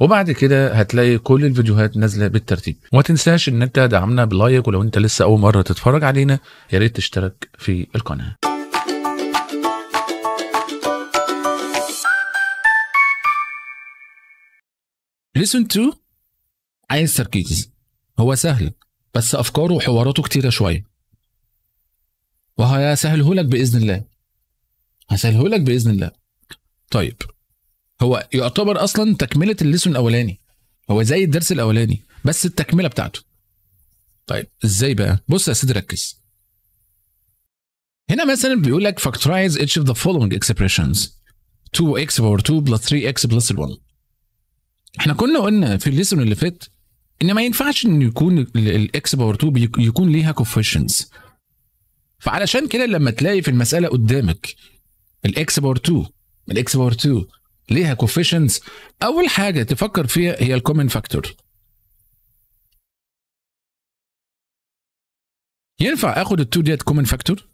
وبعد كده هتلاقي كل الفيديوهات نازله بالترتيب وما تنساش ان انت تدعمنا بلايك ولو انت لسه اول مره تتفرج علينا يا ريت تشترك في القناه listen to عايز تركيز هو سهل بس افكاره وحواراته كتيره شويه وهسهلهولك باذن الله هسهلهولك باذن الله طيب هو يعتبر اصلا تكمله الليسون الاولاني هو زي الدرس الاولاني بس التكمله بتاعته طيب ازاي بقى بص يا سيدي ركز هنا مثلا بيقول لك فاكتورايز اتش اوف ذا فولوينج اكسبريشنز 2x باور 2 بلس 3x بلس 1 احنا كنا قلنا في الليسون اللي فات ان ما ينفعش ان يكون الاكس باور 2 يكون ليها كوفيشنز فعلشان كده لما تلاقي في المساله قدامك الاكس باور 2 الاكس باور 2 ليها كوفيشنز اول حاجه تفكر فيها هي الكومن فاكتور ينفع اخد ال2 ديت كومن فاكتور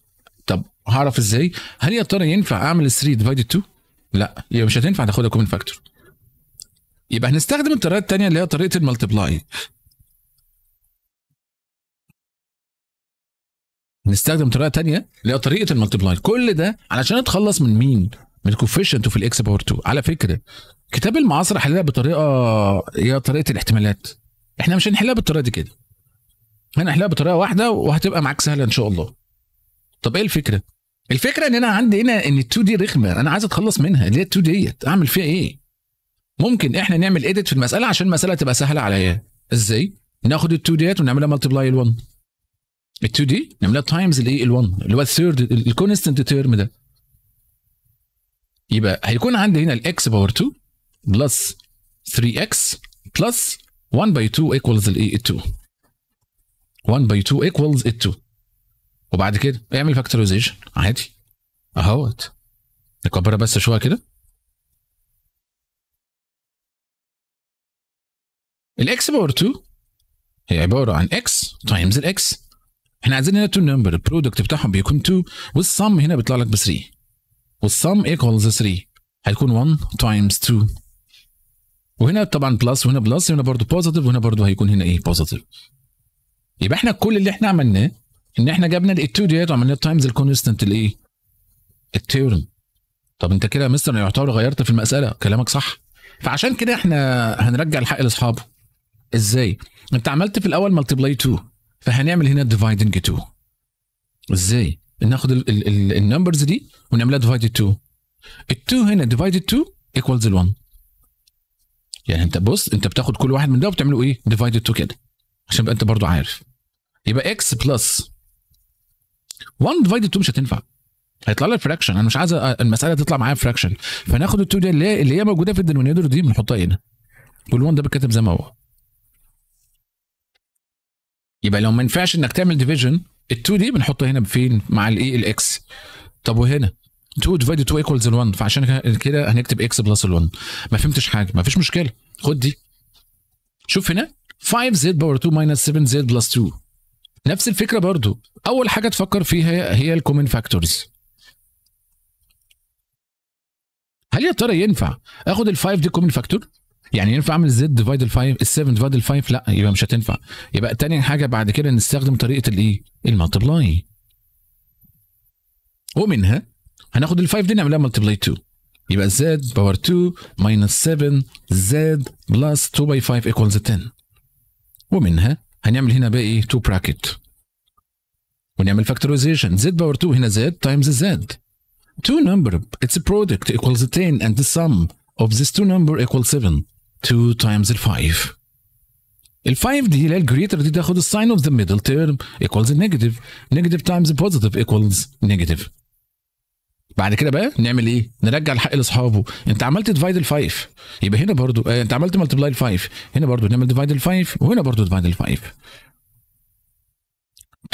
طب هعرف ازاي هل يا ترى ينفع اعمل 3 ديفايد 2 لا يبقى مش هتنفع تاخدها كومن فاكتور يبقى هنستخدم الطريقه الثانيه اللي هي طريقه الملتبلاي نستخدم طريقه ثانيه اللي هي طريقه الملتبلاي كل ده علشان اتخلص من مين ما تكونفش انتوا في الاكس باور 2 على فكره كتاب المعاصر حلها بطريقه هي طريقه الاحتمالات احنا مش هنحلها بالطريقه دي كده هنحلها بطريقه واحده وهتبقى معاك سهله ان شاء الله طب ايه الفكره الفكره ان انا عندي هنا ان ال 2 دي رخمه انا عايز اتخلص منها اللي هي ال 2 ديت اعمل فيها ايه ممكن احنا نعمل ايديت في المساله عشان المساله تبقى سهله عليا ازاي ناخد ال 2 ديت ونعملها ملتبلاي ال 1 ال 2 دي نعملها تايمز الايه ال 1 اللي هو الثيرد الكونستنت تيرم ده يبقى هيكون عندي هنا الاكس باور 2 بلس 3 اكس بلس 1 باي 2 ايكوالز الايه؟ 2 1 باي 2 ايكوالز ال 2 وبعد كده اعمل فاكتوريزيشن عادي اهوت نكبرها بس شويه كده الاكس باور 2 هي عباره عن اكس تايمز الاكس احنا عايزين هنا تو نمبر البرودكت بتاعهم بيكون 2 والصم هنا بيطلع لك ب 3 والسم ايكوالز 3 هتكون 1 تايمز 2 وهنا طبعا بلس وهنا بلس وهنا برضه بوزيتيف وهنا برضه هيكون هنا ايه بوزيتيف يبقى احنا كل اللي احنا عملناه ان احنا جبنا الاتو ديت وعملنا تايمز الكونستنت الايه التيرم طب انت كده يا مستر يعتبر غيرت في المساله كلامك صح فعشان كده احنا هنرجع الحق لاصحابه ازاي انت عملت في الاول ملتبلاي 2 فهنعمل هنا ديفايدنج 2 ازاي ناخد النمبرز دي ونعملها ديفايد 2 ال2 هنا ديفايد 2 ايكوالز ال1 يعني انت بص انت بتاخد كل واحد من ده وبتعمله ايه ديفايد 2 كده عشان يبقى انت برضو عارف يبقى اكس بلس 1 ديفايد 2 مش هتنفع هيطلع لي فراكشن انا مش عايز المساله تطلع معايا فراكشن فناخد ال2 دي اللي هي اللي هي موجوده في الدينومينيتور دي بنحطها هنا وال1 ده بيتكتب زي ما هو يبقى لو ما ينفعش انك تعمل ديفيجن ال2 دي بنحطها هنا فين مع الاي e، الاكس طب وهنا 2 ديفايد 2 ايكوالز 1 فعشان كده هنكتب اكس بلس ال1 ما فهمتش حاجه ما فيش مشكله خد دي شوف هنا 5 زد باور 2 ماينس 7 زد بلس 2 نفس الفكره برضو اول حاجه تفكر فيها هي الكومن فاكتورز هل يا ترى ينفع اخد ال5 دي كومن فاكتور يعني ينفع اعمل زد ديفايد الفايف ال7 ديفايد الفايف لا يبقى مش هتنفع يبقى تاني حاجه بعد كده نستخدم طريقه الايه e، المالتبلاي ومنها هناخد الفايف دي نعملها مالتبلاي 2 يبقى زد باور 2 ماينس 7 زد بلس 2 باي 5 ايكوالز 10 ومنها هنعمل هنا بقى ايه 2 براكت ونعمل فاكتوريزيشن زد باور 2 هنا زد تايمز زد 2 number its product equals 10 and the sum of this two number equals 7 2 تايمز ال 5 ال 5 دي اللي هي الجريتر دي تاخد الساين اوف ذا ميدل تيرم ايكوالز النيجاتيف نيجاتيف تايمز بوزيتيف ايكوالز نيجاتيف بعد كده بقى نعمل ايه؟ نرجع الحق لاصحابه، انت عملت ديفايد ال 5 يبقى هنا برضو آه انت عملت ملتبلاي ال 5 هنا برضو نعمل ديفايد ال 5 وهنا برضو ديفايد ال 5 2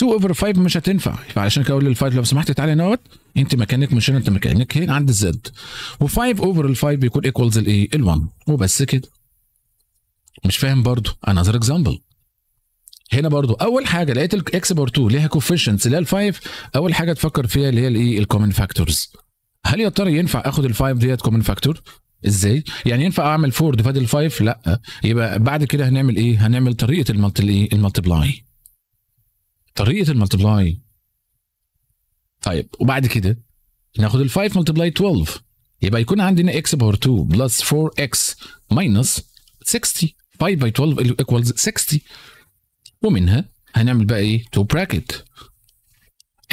اوفر 5 مش هتنفع فعلشان كده اقول لل5 لو سمحت تعالى هنا اهوت انت مكانك مش هنا انت مكانك هنا عند الزد و5 اوفر ال 5 بيكون ايكوالز الايه؟ ال 1 إيه؟ وبس كده مش فاهم برضو انذر اكزامبل هنا برضو اول حاجه لقيت الاكس بار 2 ليها كوفيشنتس اللي هي الفايف اول حاجه تفكر فيها اللي هي الايه الكومن فاكتورز هل يا ترى ينفع اخد الفايف ديت كومن فاكتور ازاي يعني ينفع اعمل 4 ديفايد ال5 لا يبقى بعد كده هنعمل ايه هنعمل طريقه المالتبلاي e، طريقه المالتبلاي طيب وبعد كده ناخد ال5 ملتبلاي 12 يبقى يكون عندنا x باور 2 بلس 4x ماينس 60 باي باي 12 ايكوالز 60 ومنها هنعمل بقى ايه تو براكت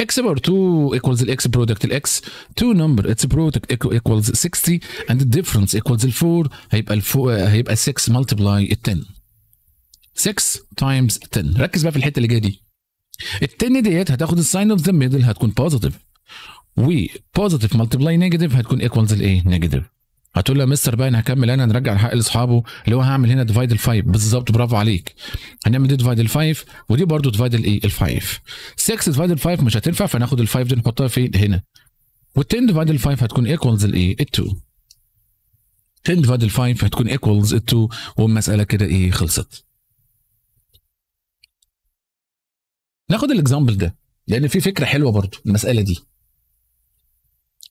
x over 2 equals the x product ال x 2 number its product equals 60 and the difference equals ال 4 هيبقى ال 4 آه، هيبقى 6 multiply ال 10 6 times 10 ركز بقى في الحته اللي جايه دي ال 10 ديت هتاخد الساين اوف ذا ميدل هتكون بوزيتيف و positive ملتبلاي نيجاتيف هتكون equals الايه؟ نيجاتيف هتقول له يا مستر بقى انا هكمل انا نرجع الحق لاصحابه اللي هو هعمل هنا ديفايد الفايف بالظبط برافو عليك هنعمل دي ديفايد الفايف ودي برضه ديفايد الايه الفايف 6 ديفايد الفايف مش هتنفع فناخد الفايف دي نحطها فين هنا وال10 ديفايد الفايف هتكون ايكوالز الايه ال2 10 ديفايد الفايف هتكون ايكوالز ال2 والمساله كده ايه خلصت ناخد الاكزامبل ده لان في فكره حلوه برضه المساله دي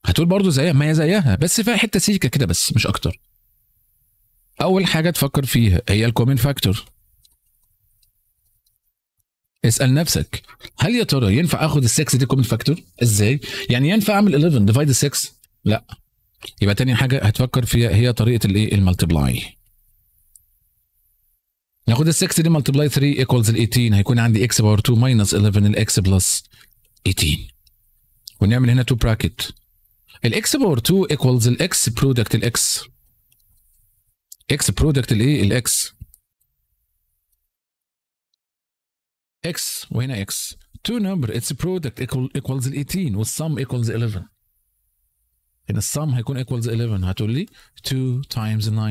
هتقول برضه زيها ما هي زيها بس فيها حته سيكه كده بس مش اكتر اول حاجه تفكر فيها هي الكومن فاكتور اسال نفسك هل يا ترى ينفع اخد ال 6 دي كومن فاكتور ازاي يعني ينفع اعمل 11 ديفايد 6 لا يبقى تاني حاجه هتفكر فيها هي طريقه الايه الملتبلاي ناخد ال 6 دي ملتبلاي 3 ايكوالز ال 18 هيكون عندي اكس باور 2 ماينس 11 الاكس بلس 18 ونعمل هنا 2 براكت الاكس باور 2 ايكوالز الاكس برودكت الاكس اكس برودكت الايه الاكس اكس وهنا اكس 2 نمبر اتس برودكت ايكوالز ال 18 والسم ايكوالز 11 هنا السم هيكون ايكوالز 11 هتقول لي 2 تايمز 9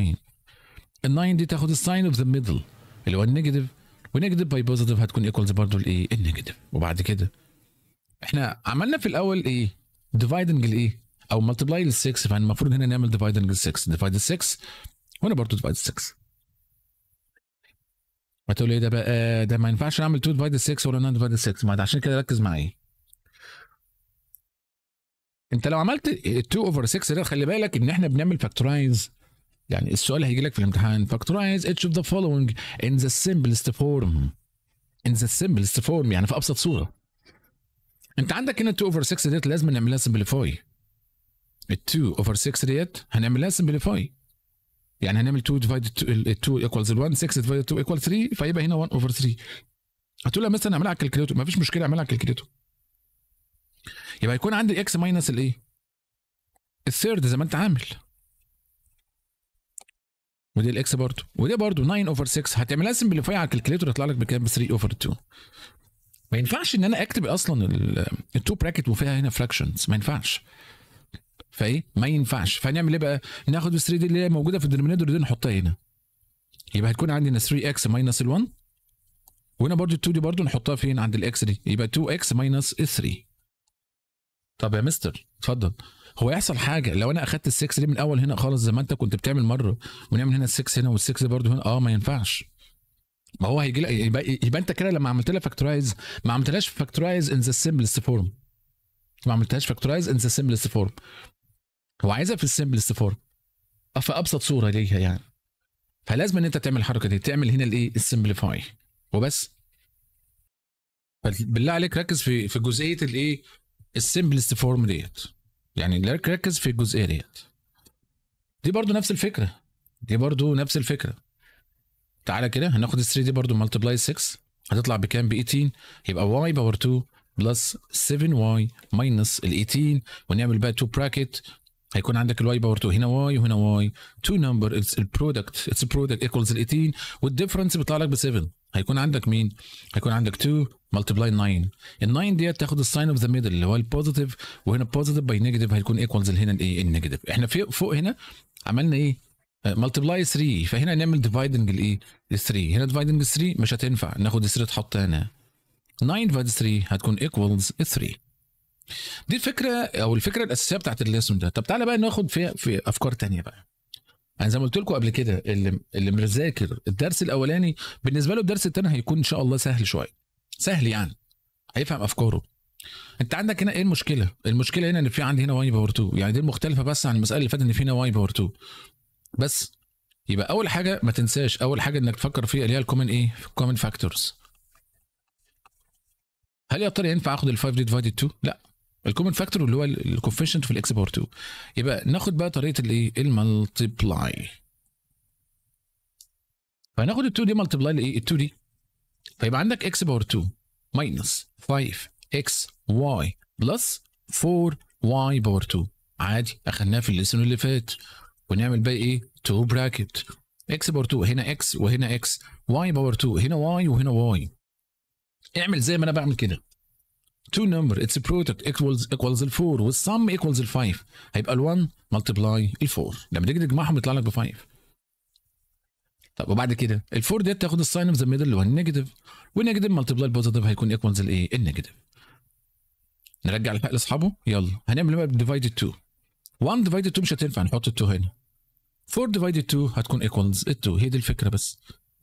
ال 9 دي تاخد الساين اوف ذا ميدل اللي هو النيجاتيف ونيجاتيف باي بوزيتيف هتكون ايكوالز برضه الايه النيجاتيف وبعد كده احنا عملنا في الاول ايه ديفايدنج الايه او ملتبلاي لل 6 فالمفروض هنا نعمل ديفايد لل 6 ديفايد 6 وهنا برضه ديفايد 6 هتقول ايه ده بقى آه، ده ما ينفعش اعمل 2 ديفايد 6 ولا 9 ديفايد 6 ما عشان كده ركز معايا انت لو عملت 2 اوفر 6 ده خلي بالك ان احنا بنعمل فاكتورايز يعني السؤال هيجي لك في الامتحان فاكتورايز اتش اوف ذا فولوينج ان ذا سمبلست فورم ان ذا سمبلست فورم يعني في ابسط صوره انت عندك هنا 2 اوفر 6 ديت لازم نعملها سمبليفاي ال 2 اوفر 6 ديت هنعمل لها سمبليفاي يعني هنعمل 2 ديفايد 2 ايكوالز 1 6 ديفايد 2 ايكوال 3 فيبقى هنا 1 اوفر 3 هتقول لها مثلا اعملها على الكالكليتور مفيش مشكله اعملها على الكالكليتور يبقى هيكون عندي اكس ماينس الايه؟ الثيرد زي ما انت عامل ودي الاكس برضه ودي برضه 9 اوفر 6 هتعملها سمبليفاي على الكالكليتور يطلع لك بكام ب 3 اوفر 2 ما ينفعش ان انا اكتب اصلا التو براكت وفيها هنا فراكشنز ما ينفعش فايه ما ينفعش فهنعمل ايه بقى ناخد ال 3 دي اللي هي موجوده في الدينومينيتور دي نحطها هنا يبقى هتكون عندنا 3 اكس ماينس ال 1 وهنا برضو ال 2 دي برضو نحطها فين عند الاكس دي يبقى 2 اكس ماينس 3 طب يا مستر اتفضل هو يحصل حاجه لو انا اخدت ال 6 دي من الاول هنا خالص زي ما انت كنت بتعمل مره ونعمل هنا ال 6 هنا وال 6 برضو هنا اه ما ينفعش ما هو هيجي لك يبقى, يبقى انت كده لما عملت لها فاكتورايز ما عملتهاش فاكتورايز ان ذا سمبلست فورم ما عملتهاش فاكتورايز ان ذا سمبلست فورم هو عايزها في السمبلست فورم في ابسط صوره ليها يعني فلازم ان انت تعمل الحركه دي تعمل هنا الايه السمبليفاي وبس بالله عليك ركز في في جزئيه الايه السمبلست فورم ديت يعني ركز في الجزئيه ديت دي برضو نفس الفكره دي برضو نفس الفكره تعالى كده هناخد ال 3 دي برضو ملتبلاي 6 هتطلع بكام ب 18 يبقى واي باور 2 بلس 7y ماينس ال 18 ونعمل بقى 2 براكت هيكون عندك الواي باور 2 هنا واي وهنا واي 2 نمبر اتس البرودكت اتس برودكت ايكوالز ال 18 والديفرنس بيطلع لك ب 7 هيكون عندك مين؟ هيكون عندك 2 ملتبلاي 9 ال 9 ديت تاخد الساين اوف ذا ميدل اللي هو البوزيتيف وهنا بوزيتيف باي نيجاتيف هيكون ايكوالز هنا الايه؟ النيجاتيف احنا فوق هنا عملنا ايه؟ ملتبلاي آه، 3 فهنا نعمل ديفايدنج الايه؟ ال 3 هنا ديفايدنج 3 مش هتنفع ناخد 3 تحط هنا 9 فاد 3 هتكون ايكوالز 3 دي الفكره او الفكره الاساسيه بتاعت الاسم ده طب تعالى بقى ناخد في في افكار تانية بقى انا يعني زي ما قلت لكم قبل كده اللي اللي مذاكر الدرس الاولاني بالنسبه له الدرس الثاني هيكون ان شاء الله سهل شويه سهل يعني هيفهم افكاره انت عندك هنا ايه المشكله المشكله هنا ان في عندي هنا واي باور 2 يعني دي المختلفه بس عن المساله اللي فاتت ان في هنا واي باور 2 بس يبقى اول حاجه ما تنساش اول حاجه انك تفكر فيها اللي هي الكومن ايه الكومن فاكتورز هل يا ترى ينفع اخد ال 5 ديفايدد 2 لا الكومن فاكتور اللي هو الكوفيشنت في الاكس باور 2 يبقى ناخد بقى طريقه الايه المالتيبلاي فناخد ال 2 دي مالتيبلاي لايه ال 2 دي فيبقى عندك اكس باور 2 ماينس 5 اكس واي بلس 4 واي باور 2 عادي اخدناها في الليسون اللي فات ونعمل بقى ايه 2 براكت اكس باور 2 هنا اكس وهنا اكس واي باور 2 هنا واي وهنا واي اعمل زي ما انا بعمل كده تو نمبر اتس برودكت ايكوالز ايكوالز ال 4 والسم ايكوالز ال 5 هيبقى ال 1 ملتبلاي ال 4 لما تيجي تجمعهم يطلع لك ب 5 طب وبعد كده ال 4 ديت تاخد الساين اوف ذا ميدل اللي هو النيجاتيف والنيجاتيف ملتبلاي البوزيتيف هيكون ايكوالز الايه؟ النيجاتيف نرجع الحق لاصحابه يلا هنعمل إيه بقى ديفايدد 2 1 ديفايدد 2 مش هتنفع نحط ال 2 هنا 4 ديفايدد 2 هتكون ايكوالز ال 2 هي دي الفكره بس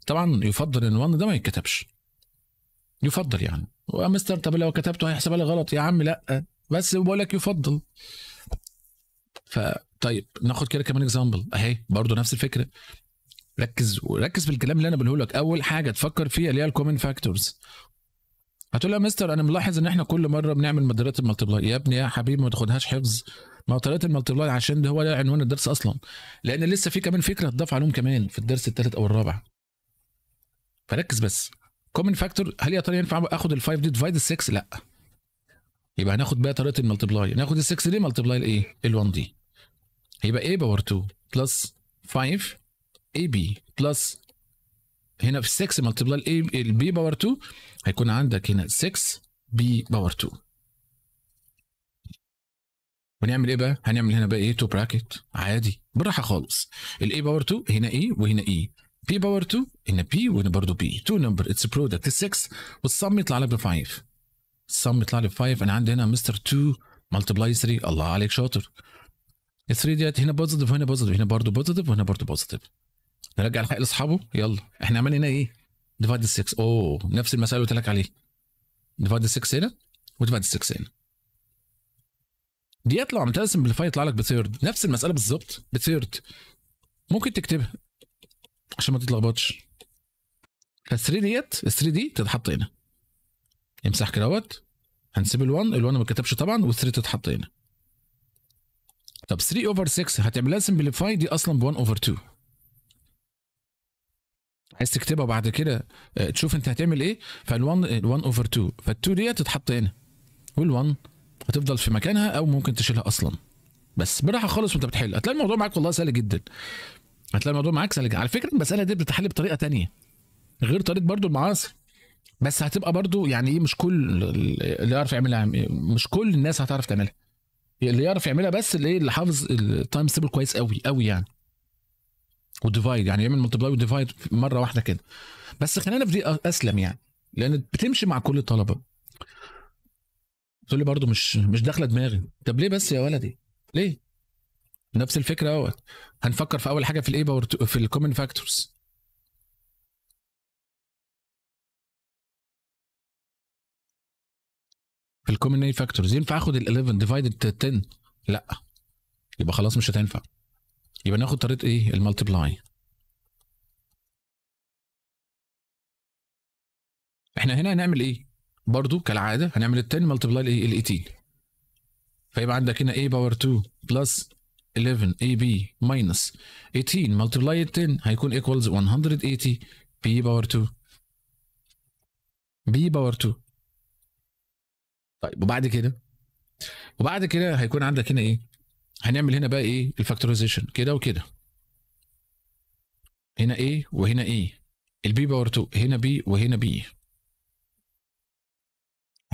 طبعا يفضل ان 1 ده ما يتكتبش يفضل يعني ومستر أه، طب لو كتبته هيحسبها لي غلط يا عم لا بس بقول لك يفضل ف طيب ناخد كده كمان اكزامبل اهي برضه نفس الفكره ركز وركز في الكلام اللي انا بقوله لك اول حاجه تفكر فيها اللي هي الكومن فاكتورز هتقول يا مستر انا ملاحظ ان احنا كل مره بنعمل مدرات المالتيبلاي يا ابني يا حبيبي ما تاخدهاش حفظ مدرات هو المالتيبلاي عشان ده هو ده عنوان الدرس اصلا لان لسه في كمان فكره هتضاف عليهم كمان في الدرس الثالث او الرابع فركز بس كومن فاكتور هل يا ترى ينفع اخد ال 5 دي ديفايد ال 6 لا يبقى هناخد بقى طريقه الملتبلاي ناخد ال 6 دي ملتبلاي الايه ال 1 دي هيبقى a باور 2 بلس 5 ab بلس هنا في 6 ملتبلاي الاي البي باور 2 هيكون عندك هنا 6 بي باور 2 ونعمل ايه بقى؟ هنعمل هنا بقى ايه تو براكت عادي براحه خالص الاي باور 2 هنا ايه وهنا ايه بي باور 2 ان بي وهنا برضه بي 2 نمبر اتس برودكت 6 والسم يطلع لك ب 5 السم يطلع لي ب 5 انا عندي هنا مستر 2 ملتبلاي 3 الله عليك شاطر 3 ديت هنا بوزيتيف وهنا بوزيتيف هنا برضه بوزيتيف وهنا برضه بوزيتيف نرجع الحق لاصحابه يلا احنا عملنا هنا ايه؟ ديفايد 6 اوه نفس المسألة اللي قلت لك عليه ديفايد 6 هنا وديفايد 6 هنا ديت لو عملتها سمبليفاي يطلع لك بثيرد نفس المسألة بالظبط بثيرد ممكن تكتبها عشان ما تتلخبطش ال 3 ديت ال 3 دي تتحط هنا امسح كده اهوت هنسيب ال1 ال1 ما اتكتبش طبعا وال3 تتحط هنا طب 3 اوفر 6 هتعملها سمبليفاي دي اصلا ب 1 اوفر 2 عايز تكتبها بعد كده آه، تشوف انت هتعمل ايه فال1 ال 1 اوفر 2 فال2 ديت تتحط هنا وال1 هتفضل في مكانها او ممكن تشيلها اصلا بس براحه خالص وانت بتحل هتلاقي الموضوع معاك والله سهل جدا هتلاقي الموضوع معاك سلج على فكره المساله دي بتتحل بطريقه تانية غير طريقه برضو المعاصر بس هتبقى برضو يعني ايه مش كل اللي يعرف يعملها مش كل الناس هتعرف تعملها اللي يعرف يعملها بس اللي ايه اللي حافظ التايم ستيبل كويس قوي قوي يعني وديفايد يعني يعمل ملتبلاي وديفايد مره واحده كده بس خلينا في دي اسلم يعني لان بتمشي مع كل الطلبه تقول لي برضو مش مش داخله دماغي طب ليه بس يا ولدي ليه نفس الفكره اهوت هنفكر في اول حاجه في الايه في الكومن فاكتورز في الكومن فاكتورز ينفع اخد ال 11 ديفايدد 10 لا يبقى خلاص مش هتنفع يبقى ناخد طريقه ايه المالتيبلاي احنا هنا هنعمل ايه برضو كالعاده هنعمل ال 10 مالتيبلاي الايه ال 18 فيبقى عندك هنا a باور 2 بلس 11 AB minus 18 multiplied 10 هيكون equals 180 B power 2 B power 2 طيب وبعد كده وبعد كده هيكون عندك هنا ايه هنعمل هنا بقى ايه الفاكتوريزيشن كده وكده هنا A وهنا A البي باور 2 هنا B وهنا B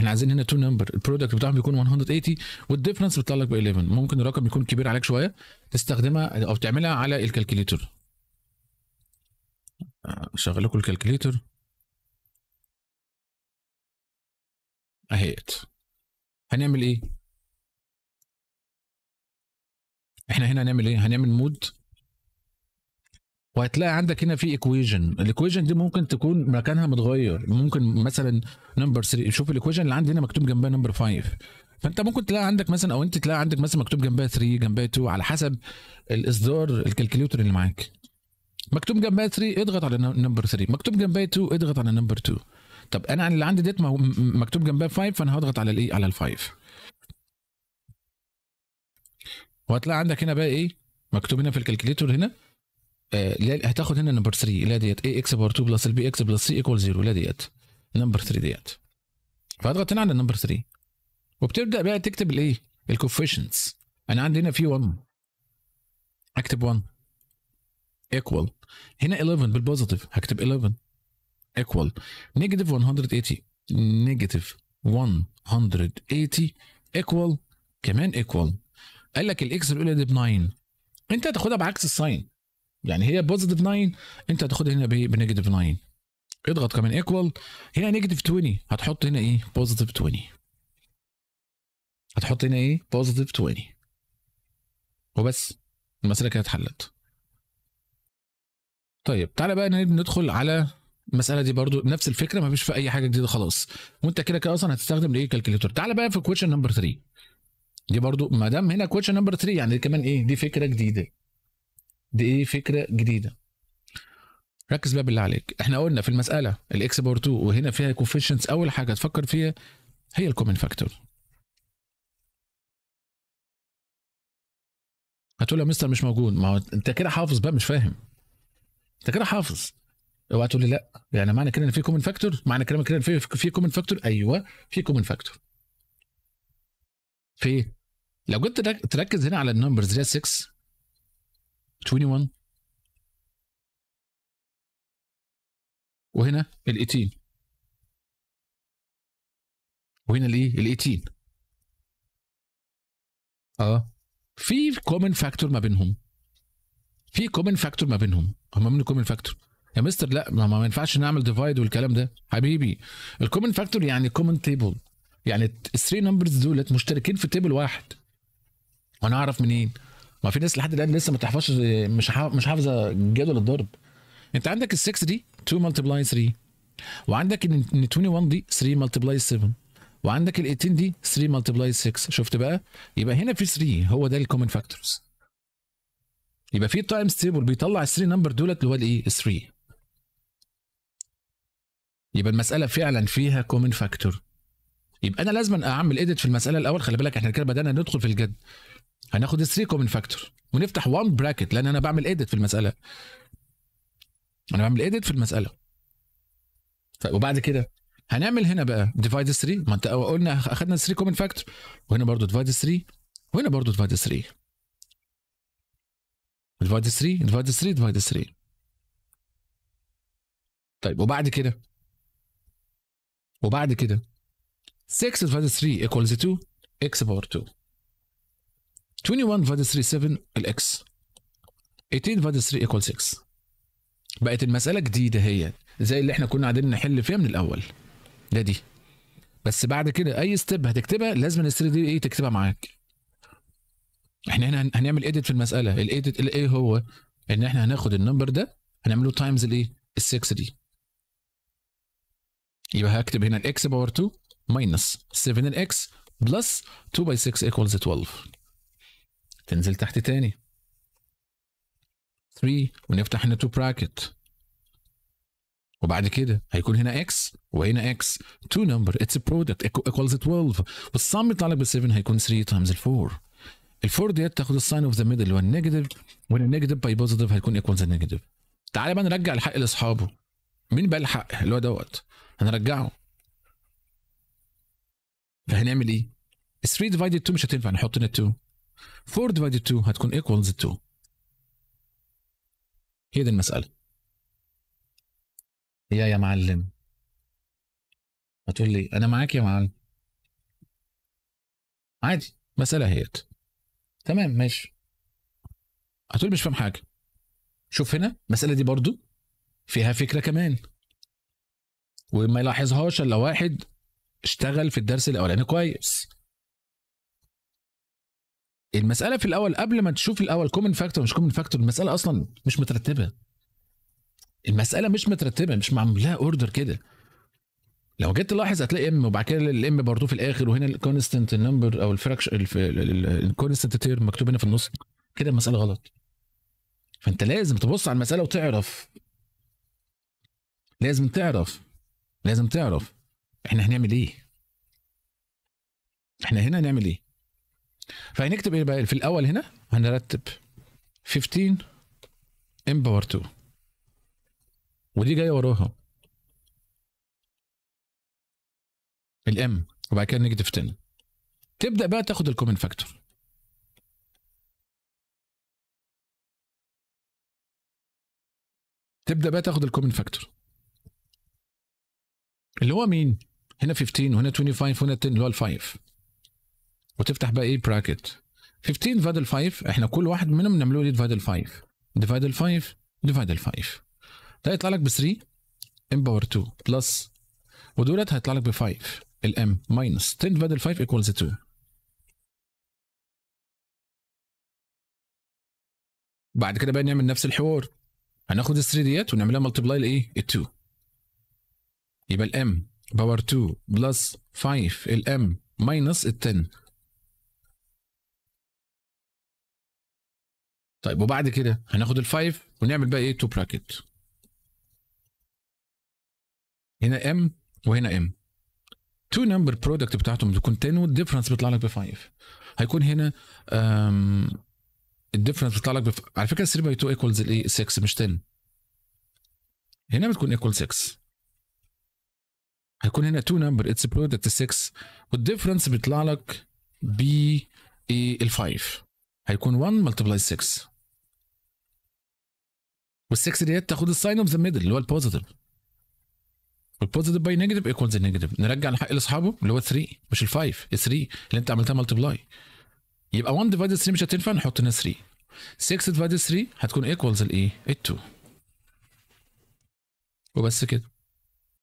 احنا عايزين هنا تو نمبر البرودكت بتاعهم بيكون 180 والديفرنس بيطلع لك ب 11 ممكن الرقم يكون كبير عليك شويه تستخدمها او تعملها على الكالكوليتر آه، شغل لكم الكالكوليتر اهيت هنعمل ايه احنا هنا هنعمل ايه هنعمل مود وهتلاقي عندك هنا في ايكويجن الايكويجن دي ممكن تكون مكانها متغير ممكن مثلا نمبر 3 شوف الايكويجن اللي عندي هنا مكتوب جنبها نمبر 5 فانت ممكن تلاقي عندك مثلا او انت تلاقي عندك مثلا مكتوب جنبها 3 جنبها 2 على حسب الاصدار الكالكوليتر اللي معاك مكتوب جنبها 3 اضغط على نمبر 3 مكتوب جنبها 2 اضغط على نمبر 2 طب انا اللي عندي ديت مكتوب جنبها 5 فانا هضغط على الايه على ال ال5 وهتلاقي عندك هنا بقى ايه مكتوب هنا في الكالكليتور هنا آه، هتاخد هنا نمبر 3 اللي ديت اي اكس باور 2 بلس البي اكس بلس سي ايكوال 0 اللي ديت نمبر 3 ديت فهضغط هنا على النمبر 3 وبتبدا بقى تكتب الايه الكوفيشنتس انا عندي هنا في 1 اكتب 1 ايكوال هنا 11 بالبوزيتيف هكتب 11 ايكوال نيجاتيف 180 نيجاتيف 180 ايكوال كمان ايكوال قال لك الاكس الاولى دي ب 9 انت هتاخدها بعكس الساين يعني هي بوزيتيف 9 انت هتاخدها هنا بنيجاتيف 9 اضغط كمان ايكوال هنا نيجاتيف 20 هتحط هنا ايه بوزيتيف 20 هتحط هنا ايه بوزيتيف 20 وبس المساله كده اتحلت طيب تعالى بقى ندخل على المساله دي برضو نفس الفكره مفيش في اي حاجه جديده خلاص وانت كده كده اصلا هتستخدم الايه كالكوليتور تعالى بقى في كويشن نمبر 3 دي برضو ما دام هنا كويشن نمبر 3 يعني كمان ايه دي فكره جديده دي ايه فكره جديده ركز بقى بالله عليك احنا قلنا في المساله الاكس باور 2 وهنا فيها كوفيشنتس اول حاجه تفكر فيها هي الكومن فاكتور هتقول يا مستر مش موجود ما هو انت كده حافظ بقى مش فاهم انت كده حافظ اوعى تقول لي لا يعني معنى كده ان في كومن فاكتور معنى كلامك كده ان في في كومن فاكتور ايوه في كومن فاكتور في إيه؟ لو جبت تركز هنا على النمبرز اللي هي 6 21 وهنا ال 18 وهنا الايه ال 18 اه في كومن فاكتور ما بينهم في كومن فاكتور ما بينهم هم من كومن فاكتور يا مستر لا ما ينفعش نعمل ديفايد والكلام ده حبيبي الكومن فاكتور يعني كومن تيبل يعني الثري 3 نمبرز دولت مشتركين في تيبل واحد وانا اعرف منين ما في ناس لحد الان لسه ما تحفظش مش مش حافظه جدول الضرب انت عندك ال 6 دي 2 ملتبلاي 3 وعندك ال 21 دي 3 ملتبلاي 7 وعندك ال 18 دي 3 ملتبلاي 6 شفت بقى يبقى هنا في 3 هو ده الكومن فاكتورز يبقى في تايمز تيبل بيطلع ال 3 نمبر دولت اللي هو الايه 3 يبقى المساله فعلا فيها كومن فاكتور يبقى انا لازم اعمل ايديت في المساله الاول خلي بالك احنا كده بدانا ندخل في الجد هناخد 3 كومن فاكتور ونفتح 1 براكت لان انا بعمل ايديت في المساله انا بعمل ايديت في المساله طيب وبعد كده هنعمل هنا بقى ديفايد 3 ما انت قلنا اخدنا 3 كومن فاكتور وهنا برضو ديفايد 3 وهنا برضو ديفايد 3 ديفايد 3 ديفايد 3 ديفايد 3 طيب وبعد كده وبعد كده 6 ديفايد 3 ايكوالز 2 اكس باور 2 21 divided 3 7 الاكس 18 divided 3 ايكوال 6 بقت المسألة جديدة هي زي اللي احنا كنا قاعدين نحل فيها من الأول ده دي بس بعد كده أي ستيب هتكتبها لازم ال 3 دي إيه تكتبها معاك احنا هنا هنعمل إيديت في المسألة الإيديت الإيه هو إن احنا هناخد النمبر ده هنعمله تايمز الإيه ال 6 دي يبقى هكتب هنا الإكس باور 2 ماينس 7 الإكس بلس 2 باي 6 ايكوالز 12 تنزل تحت تاني 3 ونفتح هنا 2 براكت وبعد كده هيكون هنا اكس وهنا اكس 2 نمبر اتس برودكت ايكوالز 12 والصم يطلع لك بال 7 هيكون 3 تايمز ال 4 ال 4 ديت تاخد الساين اوف ذا ميدل اللي هو النيجاتيف والنيجاتيف باي بوزيتيف هيكون ايكوالز النيجاتيف تعالى بقى نرجع الحق لاصحابه مين بقى الحق اللي هو دوت هنرجعه فهنعمل ايه؟ 3 ديفايدد 2 مش هتنفع نحط هنا 2 4 divided 2 هتكون equals 2 هي دي المسألة يا يا معلم هتقول لي أنا معاك يا معلم عادي مسألة هيت تمام ماشي هتقول مش فاهم حاجة شوف هنا المسألة دي برضو فيها فكرة كمان وما يلاحظهاش إلا واحد اشتغل في الدرس الأولاني كويس المساله في الاول قبل ما تشوف الاول كومن فاكتور مش كومن فاكتور المساله اصلا مش مترتبه المساله مش مترتبه مش معمولها اوردر كده لو جيت تلاحظ هتلاقي ام وبعد كده الام برضه في الاخر وهنا الكونستنت نمبر او الفراكشن الكونستنت تيرم مكتوب هنا في النص كده المساله غلط فانت لازم تبص على المساله وتعرف لازم تعرف لازم تعرف احنا هنعمل ايه احنا هنا هنعمل ايه فهنكتب ايه بقى في الاول هنا هنرتب 15 ام باور 2 ودي جايه وراها الام وبعد كده نيجاتيف 10 تبدا بقى تاخد الكومن فاكتور تبدا بقى تاخد الكومن فاكتور اللي هو مين هنا 15 وهنا 25 وهنا 10 اللي هو ال 5 وتفتح بقى ايه براكت 15 فادل 5 احنا كل واحد منهم بنعمله له ديفايد 5 ديفايد 5 ديفايد 5 ده يطلع لك ب 3 ام باور 2 بلس ودولت هيطلع لك ب 5 الام ماينس 10 ديفايد 5 ايكوالز 2 بعد كده بقى نعمل نفس الحوار هناخد ال 3 ديت ونعملها ملتبلاي لايه؟ ال 2 يبقى الام باور 2 بلس 5 الام ماينس ال 10 طيب وبعد كده هناخد الفايف ونعمل بقى ايه تو براكت هنا ام وهنا ام تو نمبر برودكت بتاعتهم بتكون 10 والديفرنس بيطلع لك ب 5 هيكون هنا الديفرنس بيطلع لك بف... على فكره 3 باي 2 ايكوالز الايه 6 مش 10 هنا بتكون ايكوال 6 هيكون هنا 2 نمبر اتس برودكت 6 والديفرنس بيطلع لك ب ايه ال 5 هيكون 1 ملتبلاي 6 والسكس ديت تاخد الساين اوف ذا ميدل اللي هو البوزيتيف والبوزيتيف باي نيجاتيف ايكوالز النيجاتيف نرجع الحق لاصحابه اللي هو 3 مش ال 5 3 اللي انت عملتها ملتبلاي يبقى 1 ديفايد 3 مش هتنفع نحط هنا 3 6 ديفايد 3 هتكون ايكوالز الايه؟ ال 2 e، وبس كده